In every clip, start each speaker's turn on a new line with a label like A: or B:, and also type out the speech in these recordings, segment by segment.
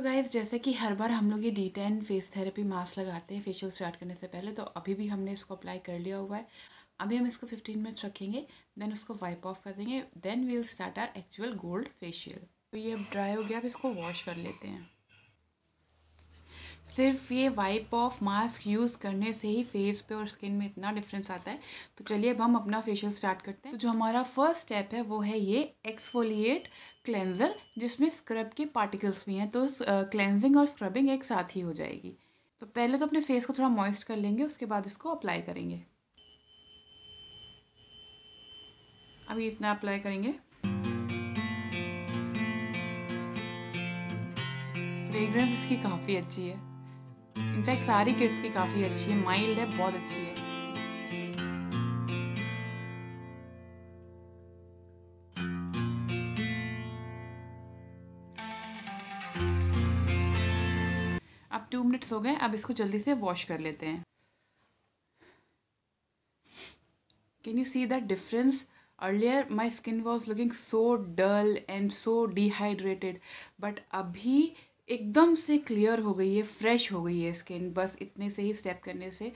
A: सो तो गाइज जैसे कि हर बार हम लोग ये D tan face therapy mask लगाते हैं फेशियल स्टार्ट करने से पहले तो अभी भी हमने इसको अप्लाई कर लिया हुआ है अभी हम इसको 15 मिनट्स रखेंगे देन उसको वाइप ऑफ कर देंगे then we'll start our actual gold facial तो ये अब ड्राई हो गया अब इसको वॉश कर लेते हैं सिर्फ ये वाइप ऑफ मास्क यूज़ करने से ही फेस पे और स्किन में इतना डिफरेंस आता है तो चलिए अब हम अपना फेशियल स्टार्ट करते हैं तो जो हमारा फर्स्ट स्टेप है वो है ये एक्सफोलिएट क्लेंजर जिसमें स्क्रब के पार्टिकल्स भी हैं तो क्लेंजिंग और स्क्रबिंग एक साथ ही हो जाएगी तो पहले तो अपने फेस को थोड़ा मॉइस्ट कर लेंगे उसके बाद इसको अप्लाई करेंगे अभी इतना अप्लाई करेंगे फ्रेग्रेंस इसकी काफ़ी अच्छी है इनफैक्ट सारी किड्स की काफ़ी अच्छी है माइल्ड है बहुत अच्छी है अब टू मिनट्स हो गए अब इसको जल्दी से वॉश कर लेते हैं can you see that difference earlier my skin was looking so dull and so dehydrated but अभी एकदम से क्लियर हो गई है फ्रेश हो गई है स्किन बस इतने से ही स्टेप करने से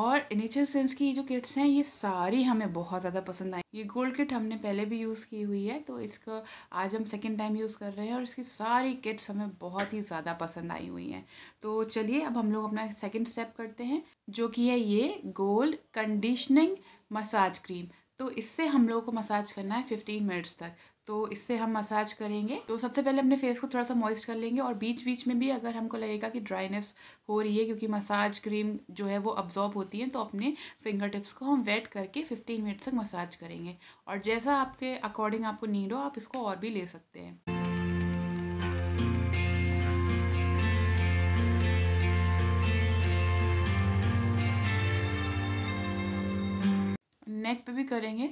A: और नेचर सेंस की जो किट्स हैं ये सारी हमें बहुत ज़्यादा पसंद आई ये गोल्ड किट हमने पहले भी यूज़ की हुई है तो इसको आज हम सेकेंड टाइम यूज़ कर रहे हैं और इसकी सारी किट्स हमें बहुत ही ज़्यादा पसंद आई हुई हैं तो चलिए अब हम लोग अपना सेकेंड स्टेप करते हैं जो कि है ये गोल्ड कंडीशनिंग मसाज क्रीम तो इससे हम लोगों को मसाज करना है फिफ्टीन मिनट्स तक तो इससे हम मसाज करेंगे तो सबसे पहले अपने फेस को थोड़ा सा मॉइस्ट कर लेंगे और बीच बीच में भी अगर हमको लगेगा कि ड्राइनेस हो रही है क्योंकि मसाज क्रीम जो है वो अब्जॉर्ब होती है तो अपने फिंगर टिप्स को हम वेट करके 15 मिनट तक मसाज करेंगे और जैसा आपके अकॉर्डिंग आपको नीड हो आप इसको और भी ले सकते हैं नेक पे भी करेंगे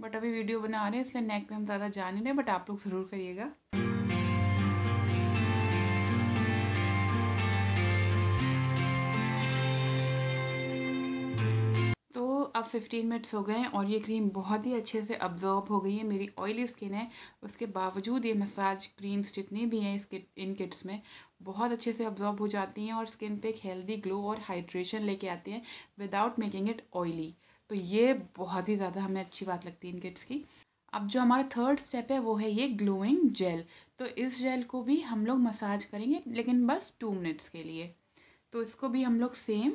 A: बट अभी वीडियो बना रहे हैं इसलिए नेक पे हम ज़्यादा जा नहीं रहे बट आप लोग ज़रूर करिएगा तो अब 15 मिनट्स हो गए हैं और ये क्रीम बहुत ही अच्छे से अब्जॉर्ब हो गई है मेरी ऑयली स्किन है उसके बावजूद ये मसाज क्रीम्स जितनी भी हैं इस किट इन किट्स में बहुत अच्छे से अब्जॉर्ब हो जाती हैं और स्किन पे एक हेल्दी ग्लो और हाइड्रेशन लेके आती हैं विदाउट मेकिंग इट ऑयली तो ये बहुत ही ज़्यादा हमें अच्छी बात लगती है इन किट्स की अब जो हमारा थर्ड स्टेप है वो है ये ग्लोइंग जेल तो इस जेल को भी हम लोग मसाज करेंगे लेकिन बस टू मिनट्स के लिए तो इसको भी हम लोग सेम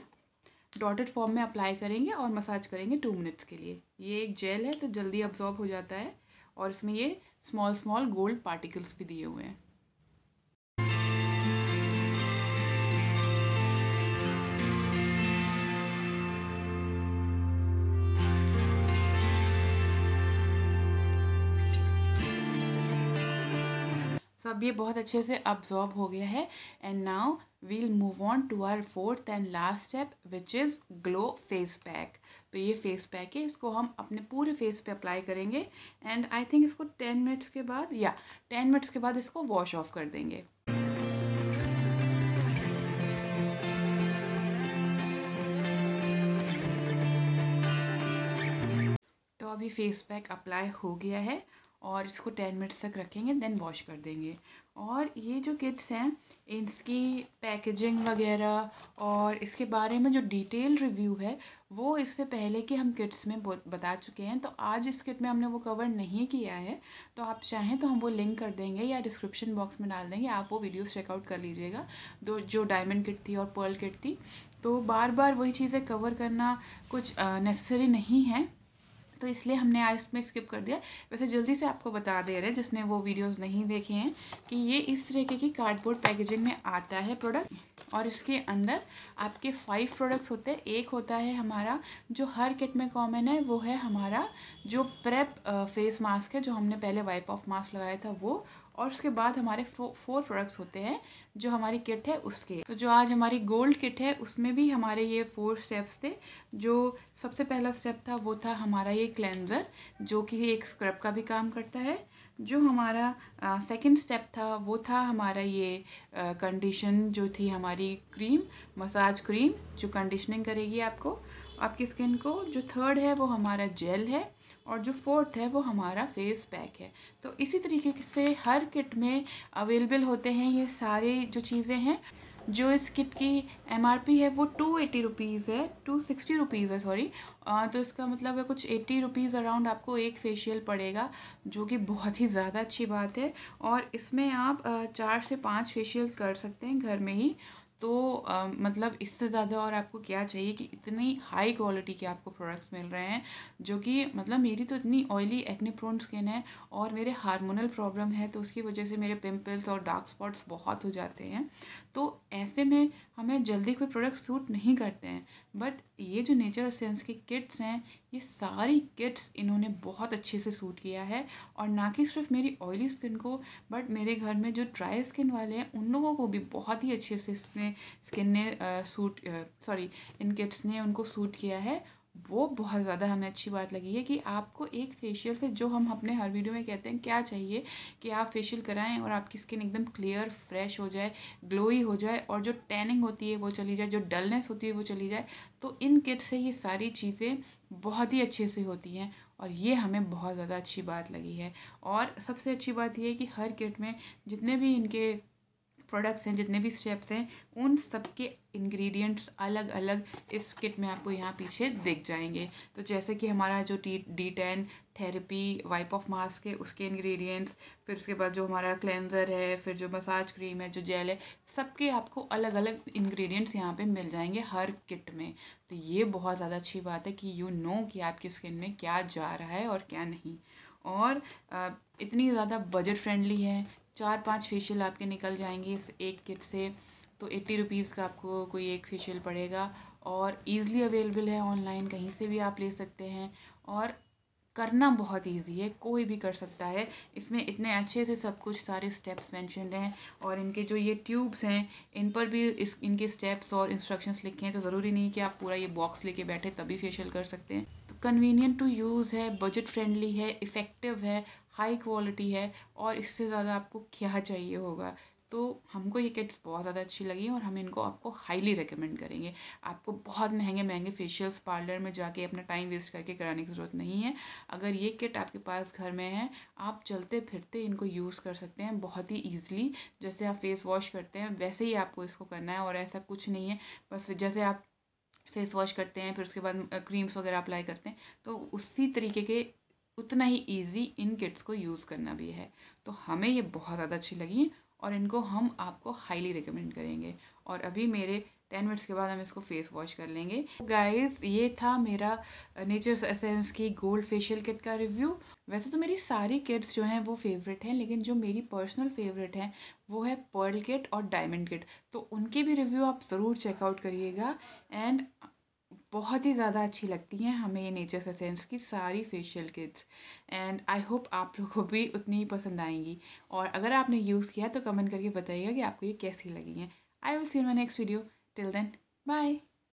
A: डॉटेड फॉर्म में अप्लाई करेंगे और मसाज करेंगे टू मिनट्स के लिए ये एक जेल है तो जल्दी अब्जॉर्ब हो जाता है और इसमें ये स्मॉल स्मॉल गोल्ड पार्टिकल्स भी दिए हुए हैं तो अब ये बहुत अच्छे से अब्जॉर्ब हो गया है and now we'll move on to our fourth and last step which is glow face pack तो ये फेस पैक है इसको हम अपने पूरे फेस पे अप्लाई करेंगे एंड आई थिंक इसको टेन मिनट्स के बाद या टेन मिनट्स के बाद इसको वॉश ऑफ कर देंगे तो अभी फेस पैक अप्लाई हो गया है और इसको टेन मिनट्स तक रखेंगे देन वॉश कर देंगे और ये जो किट्स हैं इसकी पैकेजिंग वगैरह और इसके बारे में जो डिटेल रिव्यू है वो इससे पहले कि हम किट्स में बता चुके हैं तो आज इस किट में हमने वो कवर नहीं किया है तो आप चाहें तो हम वो लिंक कर देंगे या डिस्क्रिप्शन बॉक्स में डाल देंगे आप वो वीडियोस चेकआउट कर लीजिएगा तो जो डायमंड किट थी और पर्ल किट थी तो बार बार वही चीज़ें कवर करना कुछ नेसेसरी नहीं है तो इसलिए हमने आज इसमें स्किप कर दिया वैसे जल्दी से आपको बता दे रहे जिसने वो वीडियोस नहीं देखे हैं कि ये इस तरीके की कार्डबोर्ड पैकेजिंग में आता है प्रोडक्ट और इसके अंदर आपके फाइव प्रोडक्ट्स होते हैं एक होता है हमारा जो हर किट में कॉमन है वो है हमारा जो प्रेप फेस मास्क है जो हमने पहले वाइप ऑफ मास्क लगाया था वो और उसके बाद हमारे फोर प्रोडक्ट्स होते हैं जो हमारी किट है उसके तो जो आज हमारी गोल्ड किट है उसमें भी हमारे ये फोर स्टेप्स थे जो सबसे पहला स्टेप था वो था हमारा ये क्लेंजर जो कि एक स्क्रब का भी काम करता है जो हमारा सेकंड स्टेप था वो था हमारा ये कंडीशन जो थी हमारी क्रीम मसाज क्रीम जो कंडीशनिंग करेगी आपको आपकी स्किन को जो थर्ड है वो हमारा जेल है और जो फोर्थ है वो हमारा फेस पैक है तो इसी तरीके से हर किट में अवेलेबल होते हैं ये सारे जो चीज़ें हैं जो इस किट की एमआरपी है वो टू एटी रुपीज़ है टू सिक्सटी रुपीज़ है सॉरी तो इसका मतलब है कुछ एट्टी रुपीज़ अराउंड आपको एक फेशियल पड़ेगा जो कि बहुत ही ज़्यादा अच्छी बात है और इसमें आप चार से पाँच फेशियल कर सकते हैं घर में ही तो आ, मतलब इससे ज़्यादा और आपको क्या चाहिए कि इतनी हाई क्वालिटी के आपको प्रोडक्ट्स मिल रहे हैं जो कि मतलब मेरी तो इतनी ऑयली एक्निप्रोन स्किन है और मेरे हार्मोनल प्रॉब्लम है तो उसकी वजह से मेरे पिंपल्स और डार्क स्पॉट्स बहुत हो जाते हैं तो ऐसे में हमें जल्दी कोई प्रोडक्ट सूट नहीं करते हैं बट ये जो नेचर और सेंस की किट्स हैं ये सारी किट्स इन्होंने बहुत अच्छे से सूट किया है और ना कि सिर्फ मेरी ऑयली स्किन को बट मेरे घर में जो ड्राई स्किन वाले हैं उन लोगों को भी बहुत ही अच्छे से इसने स्किन ने सूट सॉरी इन किट्स ने उनको सूट किया है वो बहुत ज़्यादा हमें अच्छी बात लगी है कि आपको एक फेशियल से जो हम अपने हर वीडियो में कहते हैं क्या चाहिए कि आप फेशियल कराएं और आपकी स्किन एकदम क्लियर फ्रेश हो जाए ग्लोई हो जाए और जो टैनिंग होती है वो चली जाए जो डलनेस होती है वो चली जाए तो इन किट से ये सारी चीज़ें बहुत ही अच्छे से होती हैं और ये हमें बहुत ज़्यादा अच्छी बात लगी है और सबसे अच्छी बात यह है कि हर किट में जितने भी इनके प्रोडक्ट्स हैं जितने भी स्टेप्स हैं उन सब के इंग्रेडिएंट्स अलग अलग इस किट में आपको यहाँ पीछे दिख जाएंगे तो जैसे कि हमारा जो T D tan therapy wipe off mask है उसके इंग्रेडिएंट्स फिर उसके बाद जो हमारा क्लेंजर है फिर जो मसाज क्रीम है जो जेल है सबके आपको अलग अलग इंग्रेडिएंट्स यहाँ पे मिल जाएंगे हर किट में तो ये बहुत ज़्यादा अच्छी बात है कि यू नो कि आपकी स्किन में क्या जा रहा है और क्या नहीं और इतनी ज़्यादा बजट फ्रेंडली है चार पांच फेशियल आपके निकल जाएंगे इस एक किट से तो एट्टी रुपीज़ का आपको कोई एक फेशियल पड़ेगा और ईज़िली अवेलेबल है ऑनलाइन कहीं से भी आप ले सकते हैं और करना बहुत इजी है कोई भी कर सकता है इसमें इतने अच्छे से सब कुछ सारे स्टेप्स मैंशनड हैं और इनके जो ये ट्यूब्स हैं इन पर भी इस इनके स्टेप्स और इंस्ट्रक्शंस लिखे हैं तो ज़रूरी नहीं कि आप पूरा ये बॉक्स लेके बैठे तभी फेशियल कर सकते हैं तो कन्वीनियंट टू यूज़ है बजट फ्रेंडली है इफ़ेक्टिव है हाई क्वालिटी है और इससे ज़्यादा आपको क्या चाहिए होगा तो हमको ये किट्स बहुत ज़्यादा अच्छी लगी और हम इनको आपको हाईली रिकमेंड करेंगे आपको बहुत महंगे महंगे फेशियल्स पार्लर में जाके अपना टाइम वेस्ट करके कराने की ज़रूरत नहीं है अगर ये किट आपके पास घर में है आप चलते फिरते इनको यूज़ कर सकते हैं बहुत ही ईजिली जैसे आप फेस वॉश करते हैं वैसे ही आपको इसको करना है और ऐसा कुछ नहीं है बस जैसे आप फेस वॉश करते हैं फिर उसके बाद क्रीम्स वगैरह अप्लाई करते हैं तो उसी तरीके के उतना ही ईजी इन किट्स को यूज़ करना भी है तो हमें ये बहुत ज़्यादा अच्छी लगी और इनको हम आपको हाईली रिकमेंड करेंगे और अभी मेरे टेन मिनट्स के बाद हम इसको फेस वॉश कर लेंगे गाइस ये था मेरा नेचर एसेंस की गोल्ड फेशियल किट का रिव्यू वैसे तो मेरी सारी किट्स जो हैं वो फेवरेट हैं लेकिन जो मेरी पर्सनल फेवरेट हैं वो है पर्ल किट और डायमंड किट तो उनके भी रिव्यू आप ज़रूर चेकआउट करिएगा एंड बहुत ही ज़्यादा अच्छी लगती हैं हमें ये नेचर ससेंस की सारी facial kits and I hope आप लोगों को भी उतनी ही पसंद आएंगी और अगर आपने यूज़ किया तो कमेंट करके बताइएगा कि आपको ये कैसी लगी हैं I will see you my next video till then bye